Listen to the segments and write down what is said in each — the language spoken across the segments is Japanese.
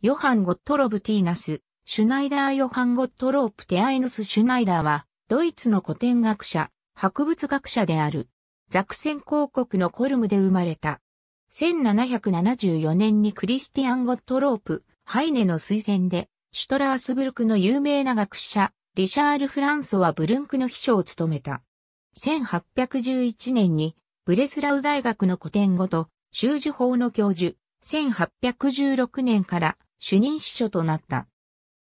ヨハン・ゴットロブ・ティーナス、シュナイダー・ヨハン・ゴットロープ・テアイヌス・シュナイダーは、ドイツの古典学者、博物学者である、ザクセン公国のコルムで生まれた。1774年にクリスティアン・ゴットロープ、ハイネの推薦で、シュトラースブルクの有名な学者、リシャール・フランソはブルンクの秘書を務めた。1811年に、ブレスラウ大学の古典語と、修辞法の教授、1816年から、主任司書となった。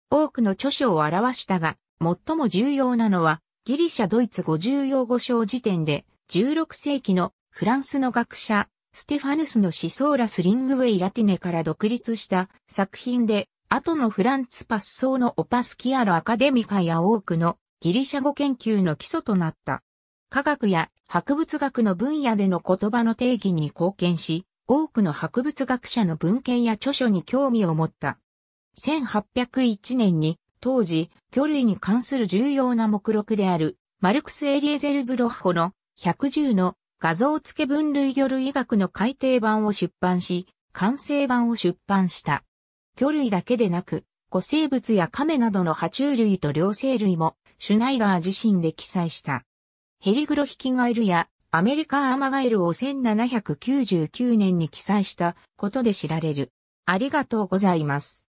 多くの著書を表したが、最も重要なのは、ギリシャ・ドイツ五重要語章辞典で、16世紀のフランスの学者、ステファヌスの思想ラス・リングウェイ・ラティネから独立した作品で、後のフランツ・パッソーのオパスキアロ・アカデミカや多くのギリシャ語研究の基礎となった。科学や博物学の分野での言葉の定義に貢献し、多くの博物学者の文献や著書に興味を持った。1801年に、当時、魚類に関する重要な目録である、マルクス・エリエゼル・ブロッホの110の画像付け分類魚類学の改訂版を出版し、完成版を出版した。魚類だけでなく、古生物や亀などの爬虫類と両生類も、シュナイガー自身で記載した。ヘリグロヒキガエルやアメリカアーマガエルを1799年に記載したことで知られる。ありがとうございます。